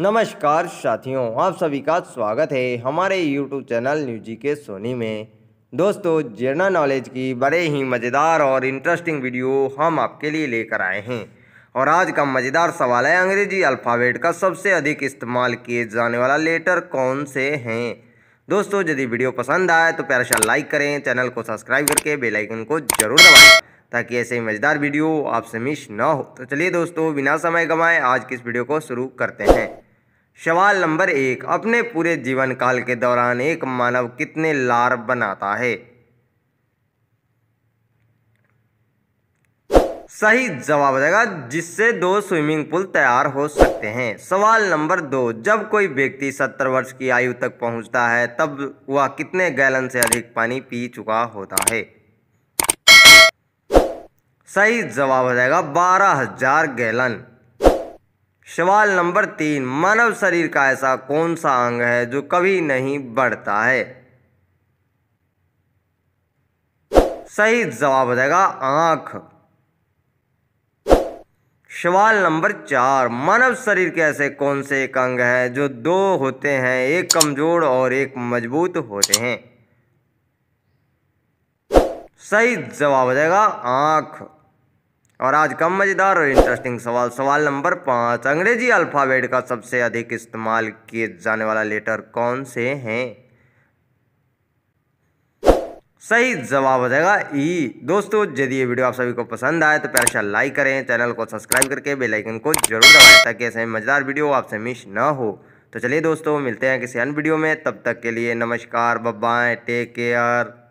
नमस्कार साथियों आप सभी का स्वागत है हमारे यूट्यूब चैनल न्यूजी के सोनी में दोस्तों जनरल नॉलेज की बड़े ही मज़ेदार और इंटरेस्टिंग वीडियो हम आपके लिए लेकर आए हैं और आज का मज़ेदार सवाल है अंग्रेजी अल्फ़ाबेट का सबसे अधिक इस्तेमाल किए जाने वाला लेटर कौन से हैं दोस्तों यदि वीडियो पसंद आए तो प्यारा सा लाइक करें चैनल को सब्सक्राइब करके बेलाइकन को जरूर दबाएँ ताकि ऐसे ही मज़ेदार वीडियो आपसे मिस ना हो तो चलिए दोस्तों बिना समय गवाएं आज की इस वीडियो को शुरू करते हैं सवाल नंबर एक अपने पूरे जीवन काल के दौरान एक मानव कितने लार बनाता है सही जवाब देगा जिससे दो स्विमिंग पूल तैयार हो सकते हैं सवाल नंबर दो जब कोई व्यक्ति सत्तर वर्ष की आयु तक पहुंचता है तब वह कितने गैलन से अधिक पानी पी चुका होता है सही जवाब हो जाएगा बारह हजार गैलन सवाल नंबर तीन मानव शरीर का ऐसा कौन सा अंग है जो कभी नहीं बढ़ता है सही जवाब हो जाएगा आंख सवाल नंबर चार मानव शरीर के ऐसे कौन से एक अंग हैं जो दो होते हैं एक कमजोर और एक मजबूत होते हैं सही जवाब हो जाएगा आंख और आज कम मज़ेदार और इंटरेस्टिंग सवाल सवाल नंबर पाँच अंग्रेजी अल्फ़ाबेट का सबसे अधिक इस्तेमाल किए जाने वाला लेटर कौन से हैं सही जवाब हो जाएगा ई e। दोस्तों यदि ये वीडियो आप सभी को पसंद आए तो प्यार लाइक करें चैनल को सब्सक्राइब करके बेल आइकन को जरूर दबाएं ताकि ऐसे मज़ेदार वीडियो आपसे मिस ना हो तो चलिए दोस्तों मिलते हैं किसी अन्य वीडियो में तब तक के लिए नमस्कार बब्बाएँ टेक केयर